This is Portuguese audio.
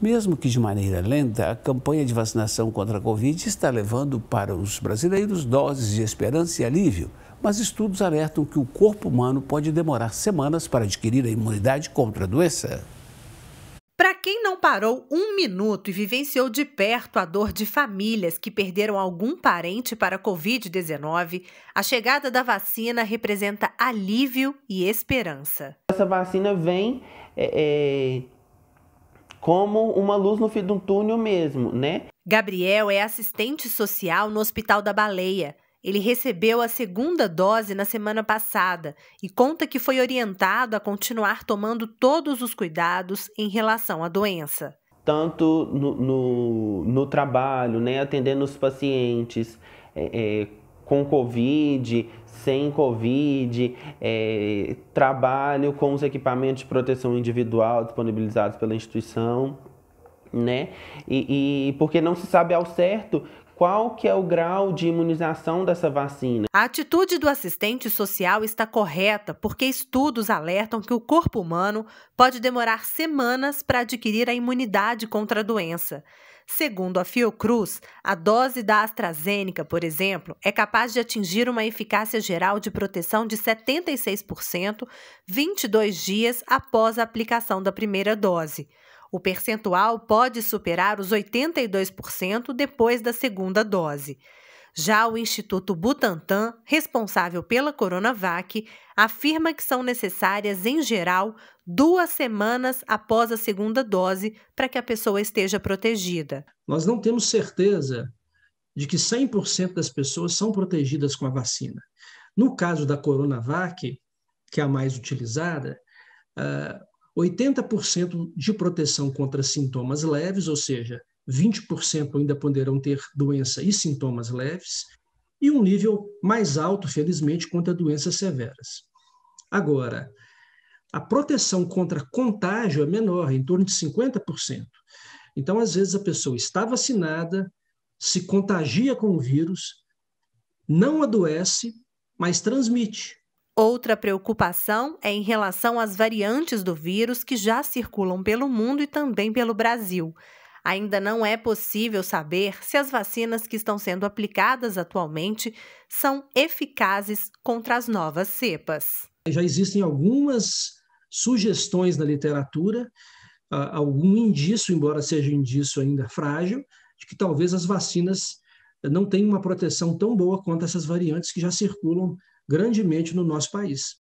Mesmo que de maneira lenta, a campanha de vacinação contra a Covid está levando para os brasileiros doses de esperança e alívio, mas estudos alertam que o corpo humano pode demorar semanas para adquirir a imunidade contra a doença. Para quem não parou um minuto e vivenciou de perto a dor de famílias que perderam algum parente para a Covid-19, a chegada da vacina representa alívio e esperança. Essa vacina vem. É, é como uma luz no fim de um túnel mesmo, né? Gabriel é assistente social no Hospital da Baleia. Ele recebeu a segunda dose na semana passada e conta que foi orientado a continuar tomando todos os cuidados em relação à doença. Tanto no, no, no trabalho, né, atendendo os pacientes, é, é, com Covid, sem Covid, é, trabalho com os equipamentos de proteção individual disponibilizados pela instituição, né? E, e porque não se sabe ao certo qual que é o grau de imunização dessa vacina. A atitude do assistente social está correta, porque estudos alertam que o corpo humano pode demorar semanas para adquirir a imunidade contra a doença. Segundo a Fiocruz, a dose da AstraZeneca, por exemplo, é capaz de atingir uma eficácia geral de proteção de 76% 22 dias após a aplicação da primeira dose. O percentual pode superar os 82% depois da segunda dose. Já o Instituto Butantan, responsável pela Coronavac, afirma que são necessárias, em geral, duas semanas após a segunda dose para que a pessoa esteja protegida. Nós não temos certeza de que 100% das pessoas são protegidas com a vacina. No caso da Coronavac, que é a mais utilizada, 80% ah, de proteção contra sintomas leves, ou seja, 20% ainda poderão ter doença e sintomas leves, e um nível mais alto, felizmente, contra doenças severas. Agora, a proteção contra contágio é menor, em torno de 50%. Então, às vezes, a pessoa está vacinada, se contagia com o vírus, não adoece, mas transmite. Outra preocupação é em relação às variantes do vírus que já circulam pelo mundo e também pelo Brasil. Ainda não é possível saber se as vacinas que estão sendo aplicadas atualmente são eficazes contra as novas cepas. Já existem algumas sugestões na literatura, ah, algum indício, embora seja um indício ainda frágil, de que talvez as vacinas não tenham uma proteção tão boa quanto essas variantes que já circulam grandemente no nosso país.